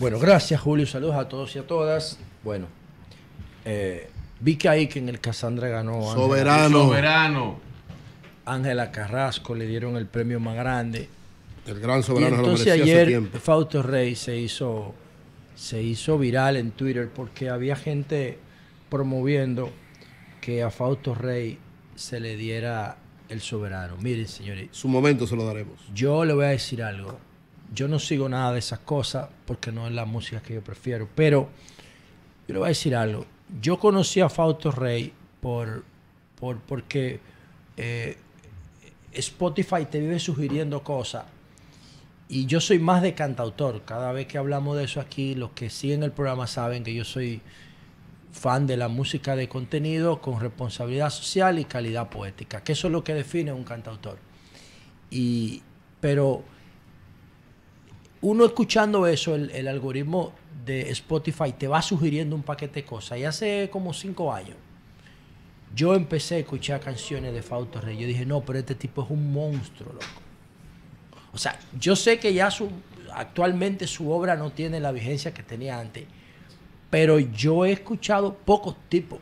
Bueno, gracias Julio, saludos a todos y a todas. Bueno, eh, vi que ahí que en el Casandra ganó. Soberano. Soberano. Ángela Carrasco le dieron el premio más grande. El gran soberano. Y entonces ayer Fausto Rey se hizo, se hizo viral en Twitter porque había gente promoviendo que a Fausto Rey se le diera el soberano. Miren, señores. Su momento se lo daremos. Yo le voy a decir algo. Yo no sigo nada de esas cosas porque no es la música que yo prefiero. Pero yo le voy a decir algo. Yo conocí a Fausto Rey por, por, porque eh, Spotify te vive sugiriendo cosas. Y yo soy más de cantautor. Cada vez que hablamos de eso aquí, los que siguen el programa saben que yo soy fan de la música de contenido con responsabilidad social y calidad poética, que eso es lo que define un cantautor. Y, pero uno escuchando eso, el, algoritmo de Spotify te va sugiriendo un paquete de cosas. Y hace como cinco años, yo empecé a escuchar canciones de Fausto Rey. Yo dije, no, pero este tipo es un monstruo, loco. O sea, yo sé que ya su, actualmente su obra no tiene la vigencia que tenía antes, pero yo he escuchado pocos tipos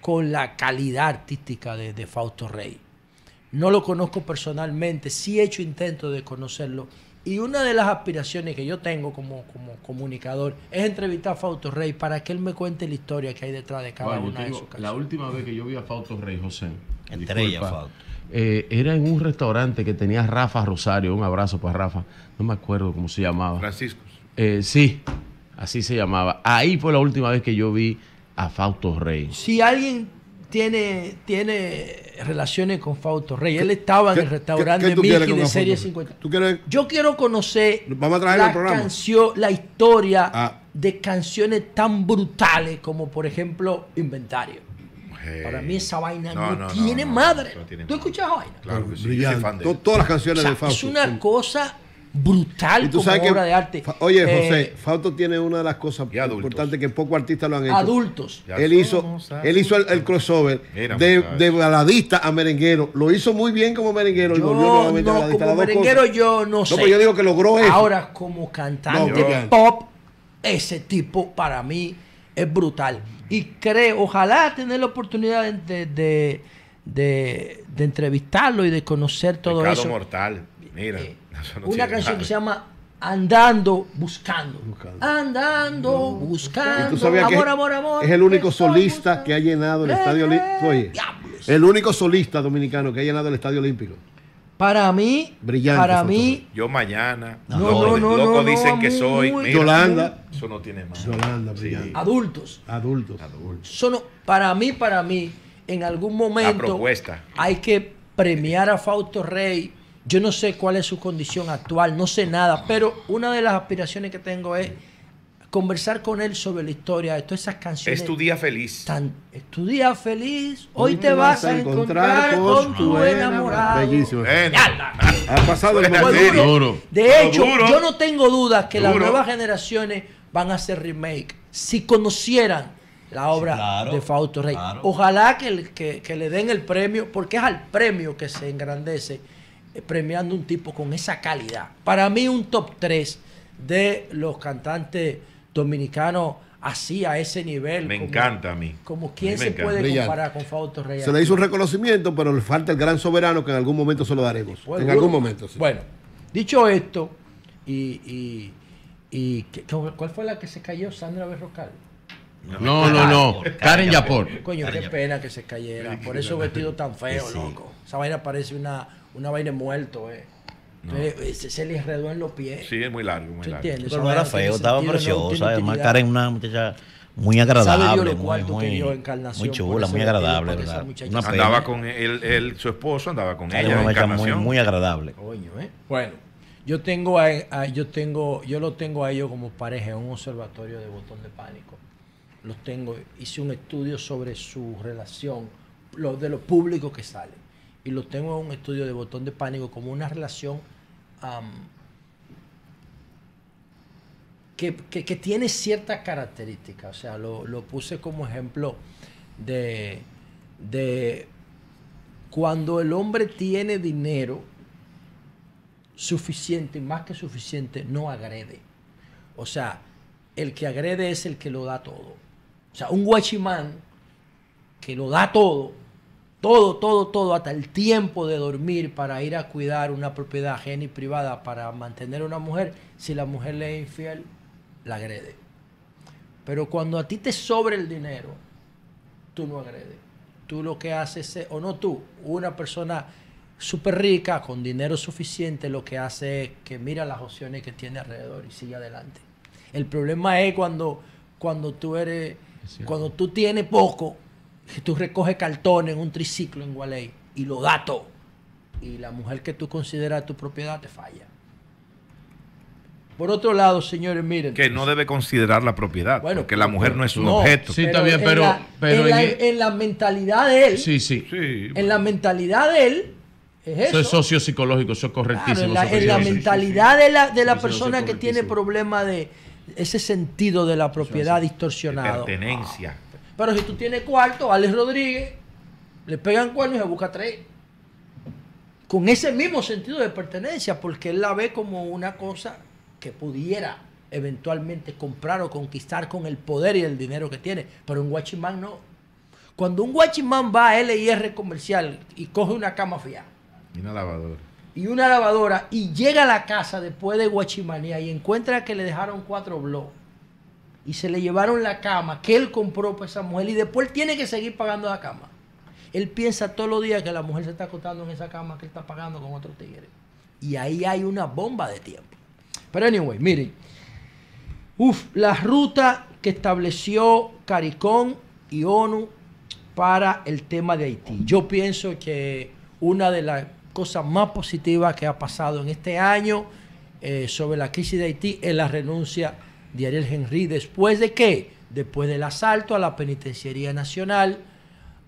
con la calidad artística de, de Fausto Rey. No lo conozco personalmente, sí he hecho intentos de conocerlo y una de las aspiraciones que yo tengo como, como comunicador es entrevistar a Fausto Rey para que él me cuente la historia que hay detrás de cada una de sus casas La última vez que yo vi a Fausto Rey, José. Entre ella Fausto. Eh, era en un restaurante que tenía Rafa Rosario. Un abrazo para Rafa. No me acuerdo cómo se llamaba. Francisco. Eh, sí, así se llamaba. Ahí fue la última vez que yo vi a Fausto Rey. Si alguien tiene, tiene relaciones con Fausto Rey. Él estaba en el restaurante Mickey de Serie 50. Yo quiero conocer la, canción, la historia ah. de canciones tan brutales como, por ejemplo, Inventario. Para mí esa vaina no, tiene madre. ¿Tú escuchas vaina? Claro que sí. Todas las canciones de Fausto. Es una cosa brutal como obra de arte. Oye, eh, José, Fauto tiene una de las cosas importantes que pocos artistas lo han hecho. Adultos. él hizo, él hizo el, crossover de, baladista a merenguero. Lo hizo muy bien como merenguero. y volvió no, a como merenguero yo no pues sé. No, yo digo que logró eso. Ahora, como cantante pop, ese tipo para mí es brutal. Y creo, ojalá tener la oportunidad de, entrevistarlo y de conocer todo Pecado eso. mortal. Mira. Eh, una canción que se llama Andando buscando. Andando buscando. Es el único solista que ha llenado el Estadio Olímpico. el único solista dominicano que ha llenado el Estadio Olímpico. Para mí, brillante. Para mí, yo mañana. No, dicen que soy. Yolanda. Eso no tiene más. Yolanda, brillante. Adultos. Adultos. para mí, para mí, en algún momento. Hay que premiar a Fausto Rey yo no sé cuál es su condición actual, no sé nada, pero una de las aspiraciones que tengo es conversar con él sobre la historia de todas esas canciones. Es tu día feliz. Tan, es tu día feliz. Hoy, te, vas, a encontrar, con, tu enamorado. Bellísimo. Ha pasado el momento. De hecho, yo no tengo dudas que las nuevas generaciones van a hacer remake. Si conocieran la obra de Fausto Rey. Ojalá que le den el premio, porque es al premio que se engrandece eh, premiando un tipo con esa calidad. Para mí un top 3 de los cantantes dominicanos así a ese nivel. Me encanta a mí. Como quién se puede comparar con Fausto Reyes. Se le hizo un reconocimiento, pero le falta el gran soberano que en algún momento se lo daremos. en algún momento, sí. Bueno, dicho esto, y, ¿cuál fue la que se cayó? Sandra Berrocal. No, no, no. Karen Yapor. Coño, qué pena que se cayera. Por eso vestido tan feo, loco. Esa vaina parece una una vaina muerto, eh. se le enredó en los pies. Sí, es muy largo, muy largo. Pero no era feo, estaba preciosa. además, Karen una muchacha muy agradable, muy, muy, chula, muy agradable, ¿verdad? andaba con él, su esposo andaba con Era ella. Una encarnación. Muy, agradable. Coño, ¿eh? Bueno, yo tengo a, yo tengo, yo lo tengo a ellos como pareja en un observatorio de botón de pánico. Los tengo, hice un estudio sobre su relación, lo, de los públicos que salen y lo tengo en un estudio de botón de pánico como una relación que, tiene ciertas características. O sea, lo, puse como ejemplo de, de cuando el hombre tiene dinero suficiente, más que suficiente, no agrede. O sea, el que agrede es el que lo da todo. O sea, un guachimán que lo da todo todo, todo, todo, hasta el tiempo de dormir para ir a cuidar una propiedad ajena y privada para mantener a una mujer, si la mujer le es infiel, la agrede. Pero cuando a ti te sobra el dinero, tú no agredes. Tú lo que haces, es, o no tú, una persona súper rica, con dinero suficiente, lo que hace es que mira las opciones que tiene alrededor y sigue adelante. El problema es cuando, cuando tú eres, cuando tú tienes poco si tú recoges cartón en un triciclo en Gualey y lo gato, y la mujer que tú consideras tu propiedad te falla. Por otro lado, señores, miren. Que no debe considerar la propiedad, bueno, porque la mujer no es un objeto. Sí, está bien, pero. pero en, la, mentalidad de él. Sí, sí. en la mentalidad de él. Es eso. es socio psicológico, eso es correctísimo. en, la, mentalidad de la, persona que tiene problema de ese sentido de la propiedad distorsionado. La pertenencia. Pero si tú tienes cuarto, Alex Rodríguez, le pegan cuernos y se busca tres. Con ese mismo sentido de pertenencia, porque él la ve como una cosa que pudiera eventualmente comprar o conquistar con el poder y el dinero que tiene. Pero un guachimán no. Cuando un guachimán va a LIR comercial y coge una cama fría. Y una lavadora. Y una lavadora y llega a la casa después de guachimanía y encuentra que le dejaron cuatro blogs y se le llevaron la cama que él compró para esa mujer y después tiene que seguir pagando la cama. Él piensa todos los días que la mujer se está acostando en esa cama que está pagando con otro tigre. Y ahí hay una bomba de tiempo. Pero anyway, miren. Uf, la ruta que estableció Caricón y ONU para el tema de Haití. Yo pienso que una de las cosas más positivas que ha pasado en este año eh, sobre la crisis de Haití es la renuncia de Ariel Henry. ¿Después de qué? Después del asalto a la Penitenciaría Nacional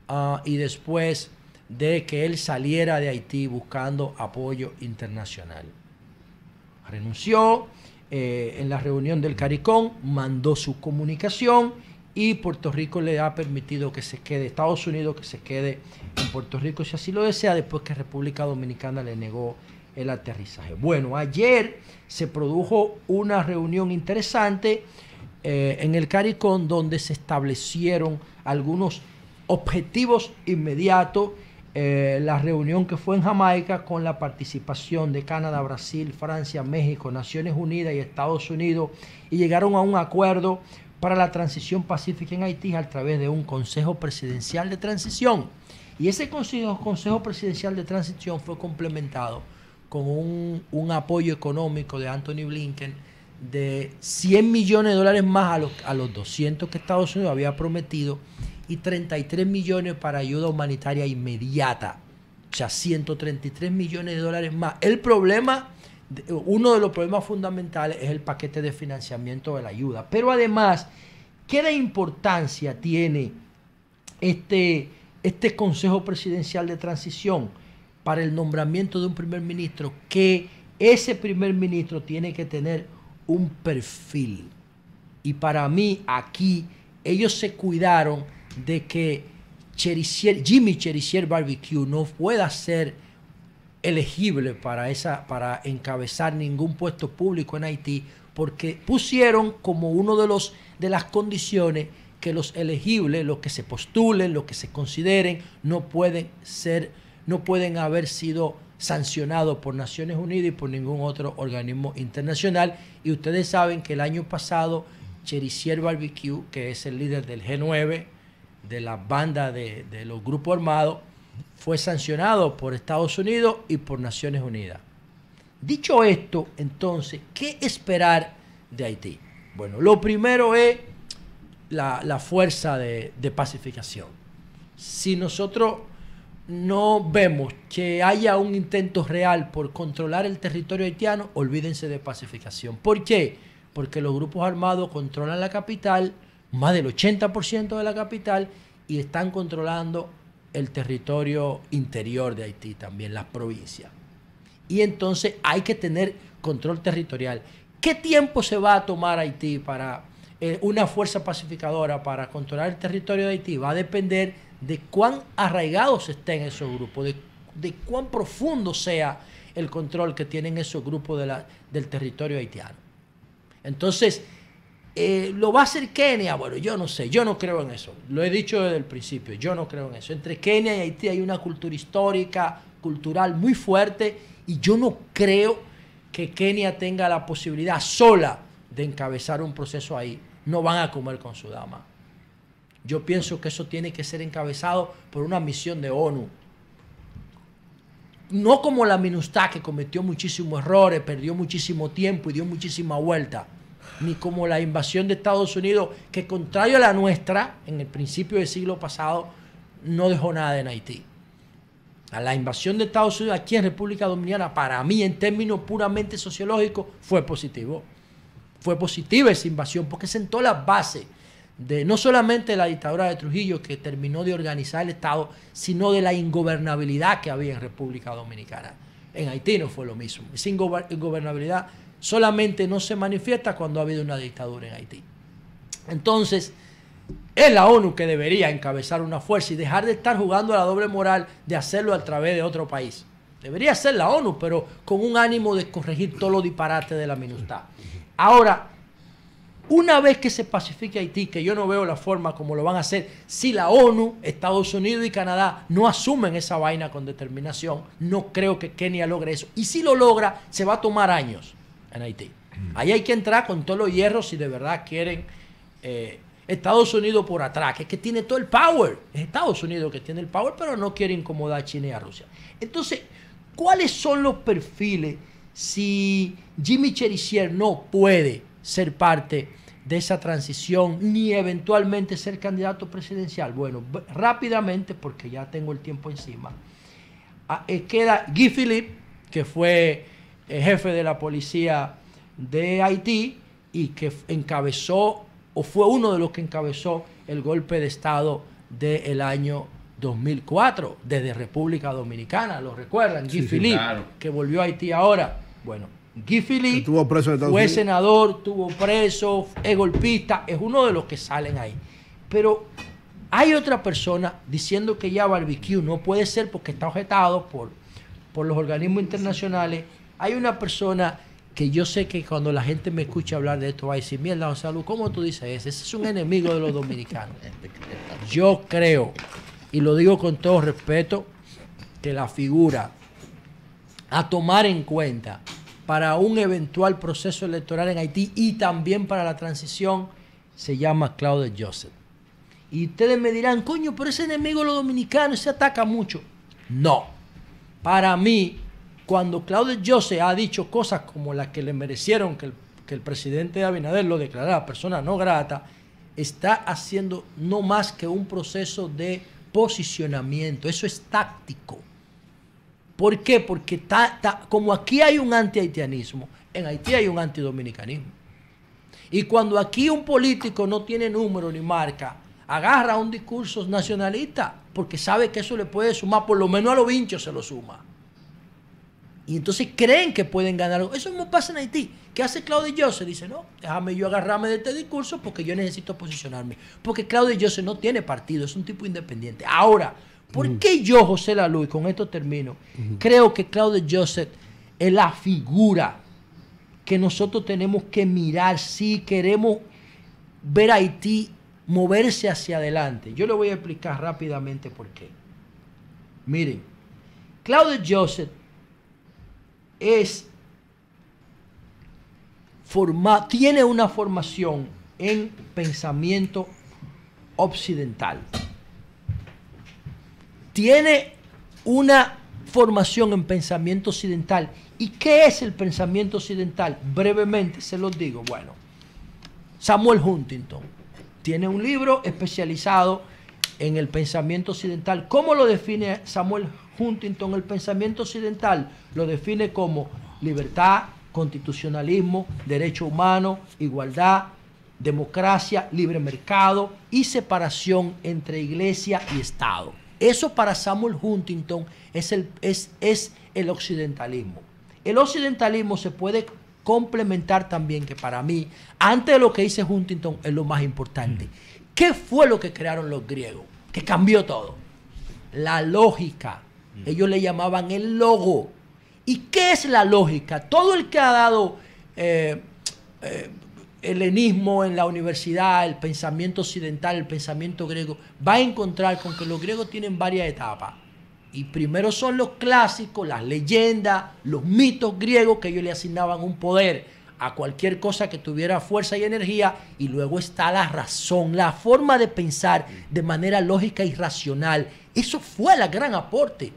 ah, y después de que él saliera de Haití buscando apoyo internacional. Renunció eh, en la reunión del CARICOM, mandó su comunicación y Puerto Rico le ha permitido que se quede, Estados Unidos que se quede en Puerto Rico si así lo desea, después que República Dominicana le negó el aterrizaje. Bueno, ayer se produjo una reunión interesante eh, en el CARICON donde se establecieron algunos objetivos inmediatos. Eh, la reunión que fue en Jamaica con la participación de Canadá, Brasil, Francia, México, Naciones Unidas y Estados Unidos y llegaron a un acuerdo para la transición pacífica en Haití a través de un Consejo Presidencial de Transición. Y ese consejo Presidencial de Transición fue complementado con un, apoyo económico de Anthony Blinken de 100 millones de dólares más a los, 200 que Estados Unidos había prometido y 33 millones para ayuda humanitaria inmediata. O sea, 133 millones de dólares más. El problema, uno de los problemas fundamentales es el paquete de financiamiento de la ayuda. Pero además, ¿qué de importancia tiene este, este Consejo Presidencial de Transición? para el nombramiento de un primer ministro que ese primer ministro tiene que tener un perfil. Y para mí aquí ellos se cuidaron de que Jimmy Cherisier Barbecue no pueda ser elegible para, esa, para encabezar ningún puesto público en Haití porque pusieron como uno de los de las condiciones que los elegibles, los que se postulen, los que se consideren, no pueden ser no pueden haber sido sancionados por Naciones Unidas y por ningún otro organismo internacional. Y ustedes saben que el año pasado, Cherisier Barbecue, que es el líder del G9, de la banda de, los grupos armados, fue sancionado por Estados Unidos y por Naciones Unidas. Dicho esto, entonces, ¿qué esperar de Haití? Bueno, lo primero es la, fuerza de, de, pacificación. Si nosotros no vemos que haya un intento real por controlar el territorio haitiano, olvídense de pacificación. ¿Por qué? Porque los grupos armados controlan la capital, más del 80% de la capital, y están controlando el territorio interior de Haití también, las provincias. Y entonces hay que tener control territorial. ¿Qué tiempo se va a tomar Haití para eh, una fuerza pacificadora para controlar el territorio de Haití? Va a depender de cuán arraigados estén esos grupos, de, de cuán profundo sea el control que tienen esos grupos del territorio haitiano. Entonces, eh, ¿lo va a hacer Kenia? Bueno, yo no sé, yo no creo en eso. Lo he dicho desde el principio, yo no creo en eso. Entre Kenia y Haití hay una cultura histórica, cultural muy fuerte y yo no creo que Kenia tenga la posibilidad sola de encabezar un proceso ahí. No van a comer con su dama. Yo pienso que eso tiene que ser encabezado por una misión de ONU. No como la MINUSTAH que cometió muchísimos errores, perdió muchísimo tiempo y dio muchísima vuelta. Ni como la invasión de Estados Unidos, que contrario a la nuestra, en el principio del siglo pasado, no dejó nada en Haití. A la invasión de Estados Unidos aquí en República Dominicana, para mí, en términos puramente sociológicos, fue positivo. Fue positiva esa invasión porque sentó las bases de no solamente la dictadura de Trujillo que terminó de organizar el Estado, sino de la ingobernabilidad que había en República Dominicana. En Haití no fue lo mismo. Esa ingobernabilidad solamente no se manifiesta cuando ha habido una dictadura en Haití. Entonces, es la ONU que debería encabezar una fuerza y dejar de estar jugando a la doble moral de hacerlo a través de otro país. Debería ser la ONU, pero con un ánimo de corregir todos los disparates de la minustad. Ahora, una vez que se pacifique Haití, que yo no veo la forma como lo van a hacer, si la ONU, Estados Unidos y Canadá no asumen esa vaina con determinación, no creo que Kenia logre eso. Y si lo logra, se va a tomar años en Haití. Mm. Ahí hay que entrar con todos los hierros si de verdad quieren eh, Estados Unidos por atrás, que es que tiene todo el power. Es Estados Unidos que tiene el power, pero no quiere incomodar a China y a Rusia. Entonces, ¿cuáles son los perfiles si Jimmy Cherisier no puede ser parte de esa transición, ni eventualmente ser candidato presidencial? Bueno, rápidamente, porque ya tengo el tiempo encima, eh, queda Guy Philippe, que fue eh, jefe de la policía de Haití y que encabezó, o fue uno de los que encabezó el golpe de Estado del año 2004, desde República Dominicana, lo recuerdan, Guy Philippe, que volvió a Haití ahora. Bueno, Guy fue senador, estuvo preso, es golpista, es uno de los que salen ahí. Pero hay otra persona diciendo que ya barbecue no puede ser porque está objetado por, por los organismos internacionales. Hay una persona que yo sé que cuando la gente me escucha hablar de esto va a decir, mierda, Gonzalo, salud. ¿cómo tú dices eso? Ese es un enemigo de los dominicanos. Yo creo, y lo digo con todo respeto, que la figura a tomar en cuenta para un eventual proceso electoral en Haití y también para la transición, se llama Claude Joseph. Y ustedes me dirán, coño, pero ese enemigo de los dominicanos se ataca mucho. No. Para mí, cuando Claude Joseph ha dicho cosas como las que le merecieron que el, que el presidente Abinader lo declarara persona no grata, está haciendo no más que un proceso de posicionamiento. Eso es táctico. ¿Por qué? Porque como aquí hay un anti-haitianismo, en Haití hay un antidominicanismo. Y cuando aquí un político no tiene número ni marca, agarra un discurso nacionalista, porque sabe que eso le puede sumar, por lo menos a los vinchos se lo suma. Y entonces creen que pueden ganar Eso mismo pasa en Haití. ¿Qué hace Claudio Joseph? Dice, no, déjame yo agarrarme de este discurso porque yo necesito posicionarme. Porque Claudio Joseph no tiene partido, es un tipo independiente. Ahora, ¿Por qué yo, José y con esto termino, creo que Claude Joseph es la figura que nosotros tenemos que mirar si queremos ver a Haití moverse hacia adelante? Yo le voy a explicar rápidamente por qué. Miren, Claudio Joseph es forma, tiene una formación en pensamiento occidental tiene una formación en pensamiento occidental. ¿Y qué es el pensamiento occidental? Brevemente se los digo. Bueno, Samuel Huntington tiene un libro especializado en el pensamiento occidental. ¿Cómo lo define Samuel Huntington? El pensamiento occidental lo define como libertad, constitucionalismo, derecho humano, igualdad, democracia, libre mercado y separación entre iglesia y Estado. Eso para Samuel Huntington es el, es, el occidentalismo. El occidentalismo se puede complementar también, que para mí, antes de lo que hice Huntington, es lo más importante. Mm. ¿Qué fue lo que crearon los griegos? Que cambió todo. La lógica. Mm. Ellos le llamaban el logo. ¿Y qué es la lógica? Todo el que ha dado eh, eh, helenismo en la universidad, el pensamiento occidental, el pensamiento griego, va a encontrar con que los griegos tienen varias etapas. Y primero son los clásicos, las leyendas, los mitos griegos que ellos le asignaban un poder a cualquier cosa que tuviera fuerza y energía. Y luego está la razón, la forma de pensar de manera lógica y racional. Eso fue el gran aporte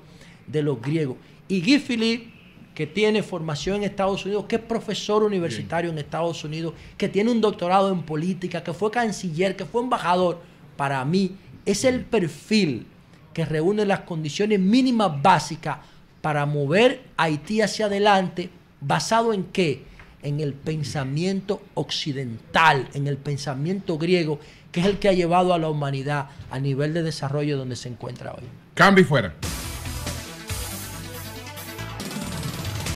de los griegos. Y Guy que tiene formación en Estados Unidos, que es profesor universitario en Estados Unidos, que tiene un doctorado en política, que fue canciller, que fue embajador, para mí es el perfil que reúne las condiciones mínimas básicas para mover Haití hacia adelante, basado en qué? En el pensamiento occidental, en el pensamiento griego, que es el que ha llevado a la humanidad a nivel de desarrollo donde se encuentra hoy. Cambio fuera.